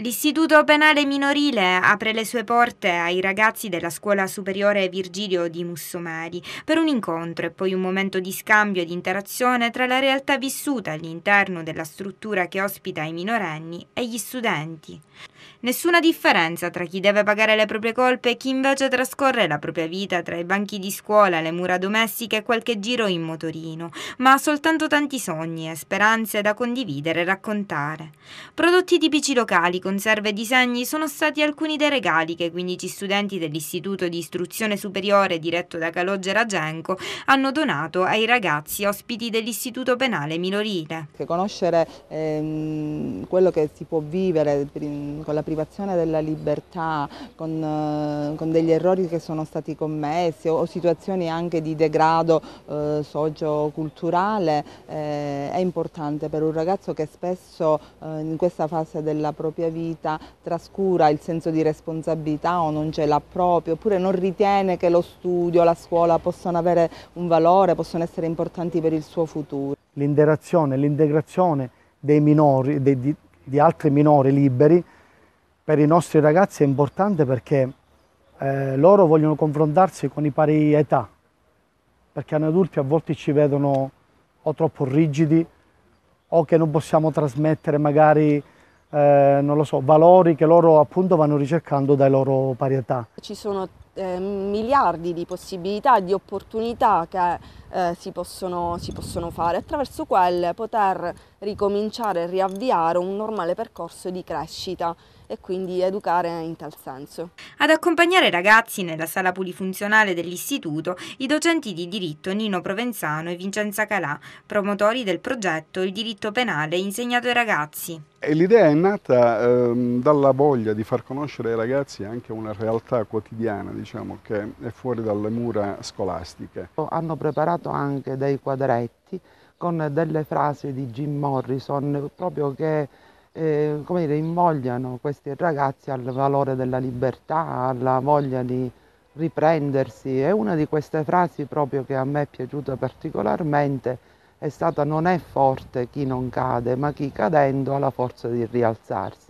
L'istituto penale minorile apre le sue porte ai ragazzi della scuola superiore Virgilio di Mussomari per un incontro e poi un momento di scambio e di interazione tra la realtà vissuta all'interno della struttura che ospita i minorenni e gli studenti. Nessuna differenza tra chi deve pagare le proprie colpe e chi invece trascorre la propria vita tra i banchi di scuola, le mura domestiche e qualche giro in motorino, ma soltanto tanti sogni e speranze da condividere e raccontare. Prodotti tipici locali conserve e disegni sono stati alcuni dei regali che 15 studenti dell'Istituto di Istruzione Superiore diretto da Calogera Genco hanno donato ai ragazzi ospiti dell'Istituto Penale Minorile. Conoscere ehm, quello che si può vivere con la privazione della libertà, con, eh, con degli errori che sono stati commessi o, o situazioni anche di degrado eh, socio-culturale eh, è importante per un ragazzo che spesso eh, in questa fase della propria vita vita trascura il senso di responsabilità o non ce l'ha proprio, oppure non ritiene che lo studio, la scuola possano avere un valore, possono essere importanti per il suo futuro. L'interazione, l'integrazione dei minori, dei, di, di altri minori liberi per i nostri ragazzi è importante perché eh, loro vogliono confrontarsi con i pari età, perché ad adulti a volte ci vedono o troppo rigidi o che non possiamo trasmettere magari eh, non lo so, valori che loro appunto vanno ricercando dai loro parietà. Ci sono eh, miliardi di possibilità, di opportunità che eh, si, possono, si possono fare, attraverso quelle poter ricominciare e riavviare un normale percorso di crescita e quindi educare in tal senso. Ad accompagnare i ragazzi nella sala polifunzionale dell'istituto i docenti di diritto Nino Provenzano e Vincenza Calà, promotori del progetto Il diritto penale insegnato ai ragazzi. L'idea è nata eh, dalla voglia di far conoscere ai ragazzi anche una realtà quotidiana, diciamo diciamo, che è fuori dalle mura scolastiche. Hanno preparato anche dei quadretti con delle frasi di Jim Morrison proprio che eh, dire, invogliano questi ragazzi al valore della libertà, alla voglia di riprendersi e una di queste frasi proprio che a me è piaciuta particolarmente è stata non è forte chi non cade, ma chi cadendo ha la forza di rialzarsi.